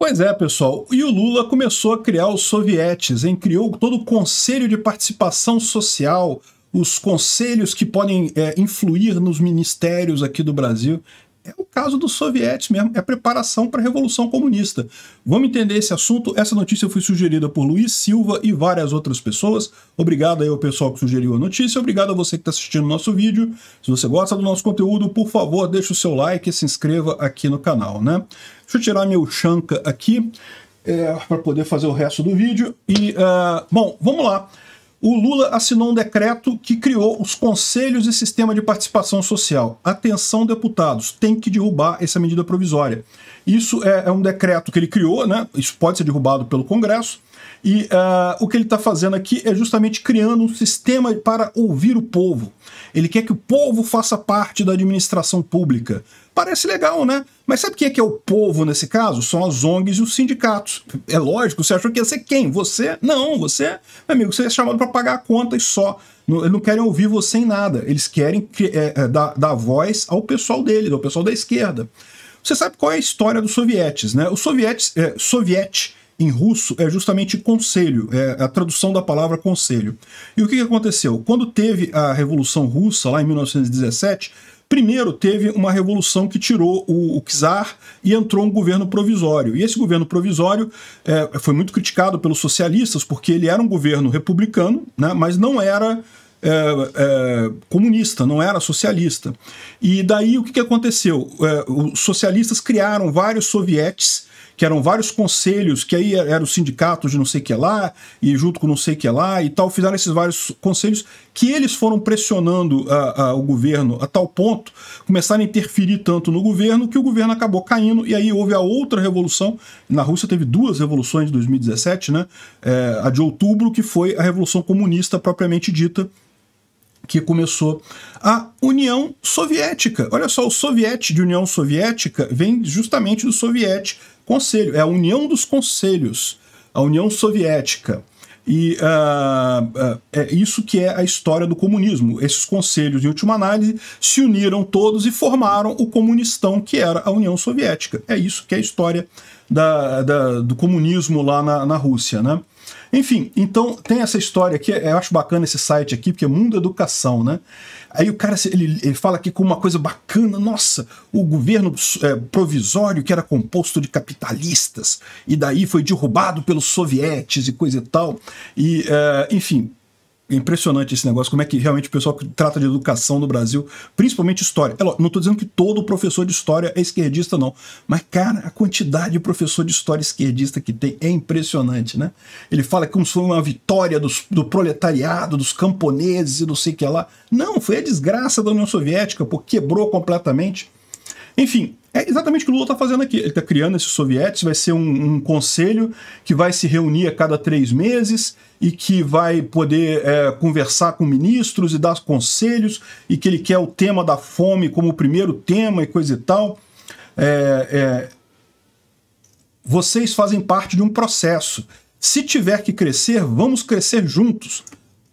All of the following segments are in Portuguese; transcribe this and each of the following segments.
Pois é, pessoal. E o Lula começou a criar os sovietes, hein? Criou todo o Conselho de Participação Social, os conselhos que podem é, influir nos ministérios aqui do Brasil caso dos sovietes mesmo, é preparação para a Revolução Comunista. Vamos entender esse assunto. Essa notícia foi sugerida por Luiz Silva e várias outras pessoas. Obrigado aí ao pessoal que sugeriu a notícia. Obrigado a você que está assistindo o nosso vídeo. Se você gosta do nosso conteúdo, por favor, deixe o seu like e se inscreva aqui no canal, né? Deixa eu tirar meu chanca aqui é, para poder fazer o resto do vídeo. E, uh, bom, vamos lá o Lula assinou um decreto que criou os conselhos e sistema de participação social. Atenção, deputados, tem que derrubar essa medida provisória. Isso é, é um decreto que ele criou, né? Isso pode ser derrubado pelo Congresso. E uh, o que ele está fazendo aqui é justamente criando um sistema para ouvir o povo. Ele quer que o povo faça parte da administração pública. Parece legal, né? Mas sabe quem é que é o povo nesse caso? São as ONGs e os sindicatos. É lógico, você achou que ia ser quem? Você? Não, você, amigo, você é chamado para pagar a conta e só. Não, não querem ouvir você em nada. Eles querem é, é, dar, dar voz ao pessoal dele, ao pessoal da esquerda. Você sabe qual é a história dos sovietes, né? O sovietes, é, em russo é justamente conselho, é a tradução da palavra conselho. E o que aconteceu? Quando teve a Revolução Russa, lá em 1917, Primeiro, teve uma revolução que tirou o, o czar e entrou um governo provisório. E esse governo provisório é, foi muito criticado pelos socialistas, porque ele era um governo republicano, né, mas não era é, é, comunista, não era socialista. E daí o que, que aconteceu? É, os socialistas criaram vários sovietes que eram vários conselhos, que aí eram os sindicatos de não sei o que lá, e junto com não sei o que lá e tal, fizeram esses vários conselhos, que eles foram pressionando a, ah, a, ah, o governo a tal ponto, começaram a interferir tanto no governo, que o governo acabou caindo, e aí houve a outra revolução. Na Rússia teve duas revoluções em 2017, né? É, a de outubro, que foi a Revolução Comunista propriamente dita, que começou a União Soviética. Olha só, o Soviet de União Soviética vem justamente do Soviet conselho, é a União dos Conselhos, a União Soviética. E uh, uh, é isso que é a história do comunismo. Esses conselhos, em última análise, se uniram todos e formaram o comunistão que era a União Soviética. É isso que é a história da, da, do comunismo lá na, na Rússia, né? Enfim, então tem essa história aqui, eu acho bacana esse site aqui, porque é Mundo Educação, né? Aí o cara ele, ele fala aqui com uma coisa bacana, nossa, o governo é, provisório que era composto de capitalistas e daí foi derrubado pelos sovietes e coisa e tal. E, é, enfim, é impressionante esse negócio, como é que realmente o pessoal que trata de educação no Brasil, principalmente história. É não estou dizendo que todo professor de história é esquerdista, não. Mas, cara, a quantidade de professor de história esquerdista que tem é impressionante, né? Ele fala que foi uma vitória dos, do proletariado, dos camponeses e não sei o que lá. Não, foi a desgraça da União Soviética, porque quebrou completamente. Enfim, é exatamente o que o Lula está fazendo aqui. Ele está criando esse soviético vai ser um, um, conselho que vai se reunir a cada três meses e que vai poder é, conversar com ministros e dar conselhos, e que ele quer o tema da fome como o primeiro tema e coisa e tal. É, é, vocês fazem parte de um processo. Se tiver que crescer, vamos crescer juntos.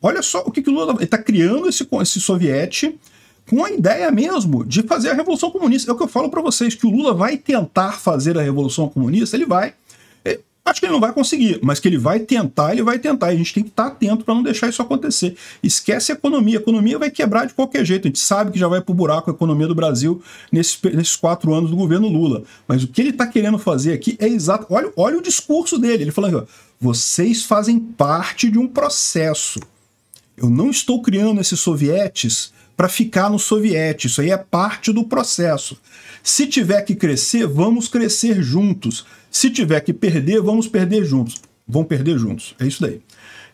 Olha só o que, que o Lula está tá criando esse, esse soviético com a ideia mesmo de fazer a Revolução Comunista. É o que eu falo para vocês, que o Lula vai tentar fazer a Revolução Comunista, ele vai. É, acho que ele não vai conseguir, mas que ele vai tentar, ele vai tentar. A gente tem que estar tá atento para não deixar isso acontecer. Esquece a economia. A economia vai quebrar de qualquer jeito. A gente sabe que já vai para o buraco a economia do Brasil nesses, nesses quatro anos do governo Lula. Mas o que ele está querendo fazer aqui é exato. Olha, olha o discurso dele. Ele falando: vocês fazem parte de um processo. Eu não estou criando esses sovietes para ficar no soviético. Isso aí é parte do processo. Se tiver que crescer, vamos crescer juntos. Se tiver que perder, vamos perder juntos. Vão perder juntos. É isso daí.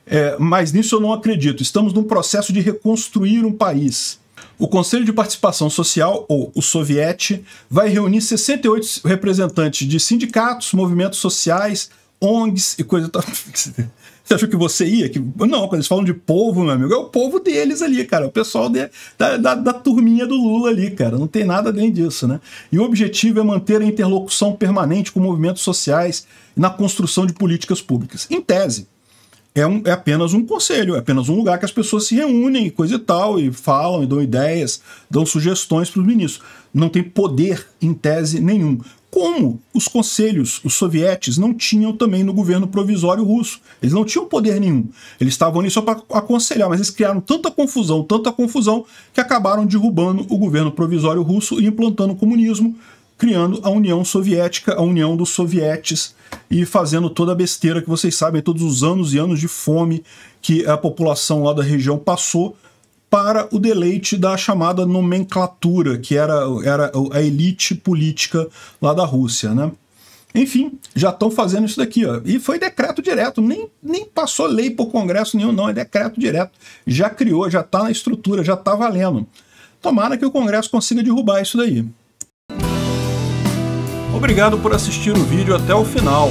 É, mas nisso eu não acredito. Estamos num processo de reconstruir um país. O Conselho de Participação Social, ou o Soviete, vai reunir 68 representantes de sindicatos, movimentos sociais, ONGs e coisa tal. Você achou que você ia? Que... Não, quando eles falam de povo, meu amigo, é o povo deles ali, cara. O pessoal de, da, da, da turminha do Lula ali, cara. Não tem nada além disso, né? E o objetivo é manter a interlocução permanente com movimentos sociais na construção de políticas públicas. Em tese, é, um, é, apenas um conselho, é apenas um lugar que as pessoas se reúnem, coisa e tal, e falam, e dão ideias, dão sugestões para os ministros. Não tem poder, em tese, nenhum como os conselhos, os sovietes, não tinham também no governo provisório russo. Eles não tinham poder nenhum. Eles estavam ali só para aconselhar, mas eles criaram tanta confusão, tanta confusão, que acabaram derrubando o governo provisório russo e implantando o comunismo, criando a União Soviética, a União dos Sovietes, e fazendo toda a besteira que vocês sabem, todos os anos e anos de fome que a população lá da região passou para o deleite da chamada nomenclatura, que era, era a elite política lá da Rússia, né? Enfim, já estão fazendo isso daqui, ó. E foi decreto direto, nem, nem passou lei por Congresso nenhum, não, é decreto direto. Já criou, já está na estrutura, já está valendo. Tomara que o Congresso consiga derrubar isso daí. Obrigado por assistir o vídeo até o final.